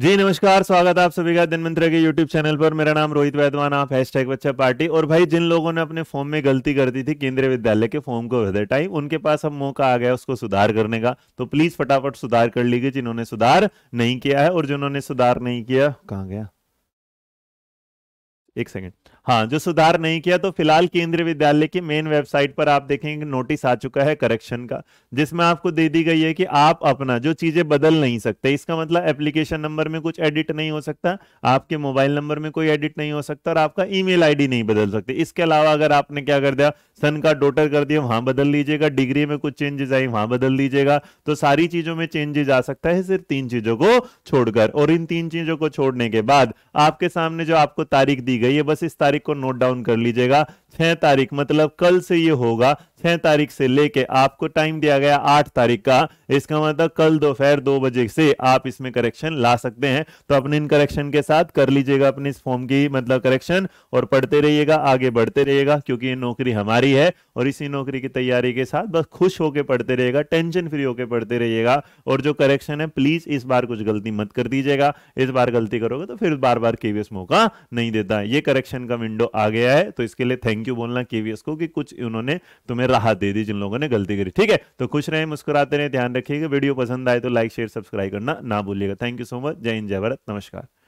जी नमस्कार स्वागत आप सभी का दिन मंत्र के YouTube चैनल पर मेरा नाम रोहित वैदवान आप हैश टैग बच्चा पार्टी और भाई जिन लोगों ने अपने फॉर्म में गलती कर दी थी केंद्रीय विद्यालय के फॉर्म को भरते टाइम उनके पास अब मौका आ गया उसको सुधार करने का तो प्लीज फटाफट सुधार कर लीजिए जिन्होंने सुधार नहीं किया है और जिन्होंने सुधार नहीं किया कहा गया एक सेकेंड हाँ जो सुधार नहीं किया तो फिलहाल केंद्रीय विद्यालय की मेन वेबसाइट पर आप देखेंगे नोटिस आ चुका है करेक्शन का जिसमें आपको दे दी गई है कि आप अपना जो चीजें बदल नहीं सकते इसका मतलब एप्लीकेशन नंबर में कुछ एडिट नहीं हो सकता आपके मोबाइल नंबर में कोई एडिट नहीं हो सकता और आपका ईमेल आईडी नहीं बदल सकते इसके अलावा अगर आपने क्या कर दिया सन का डोटर कर दिया वहां बदल लीजिएगा डिग्री में कुछ चेंजेस आई वहां बदल लीजिएगा तो सारी चीजों में चेंजेस आ सकता है सिर्फ तीन चीजों को छोड़कर और इन तीन चीजों को छोड़ने के बाद आपके सामने जो आपको तारीख दी गई है बस इस तारीख तारीख को नोट डाउन कर लीजिएगा छह तारीख मतलब कल से ये होगा छह तारीख से लेके आपको टाइम दिया गया आठ तारीख का इसका मतलब कल दोपहर दो बजे से आप इसमें करेक्शन ला सकते हैं तो अपने इन करेक्शन के साथ कर लीजिएगा अपने इस फॉर्म की मतलब करेक्शन और पढ़ते रहिएगा आगे बढ़ते रहिएगा क्योंकि ये नौकरी हमारी है और इसी नौकरी की तैयारी के साथ बस खुश होकर पढ़ते रहिएगा टेंशन फ्री होकर पढ़ते रहिएगा और जो करेक्शन है प्लीज इस बार कुछ गलती मत कर दीजिएगा इस बार गलती करोगे तो फिर बार बार केवीएस मौका नहीं देता ये करेक्शन का विंडो आ गया है तो इसके लिए थैंक यू बोलना केवीएस को कि कुछ उन्होंने तुम्हें राहत दे दी जिन लोगों ने गलती करी ठीक है तो खुश रहें मुस्कुराते रहें ध्यान रखिएगा वीडियो पसंद आए तो लाइक शेयर सब्सक्राइब करना ना भूलिएगा थैंक यू सो मच जय हिंद जय भारत नमस्कार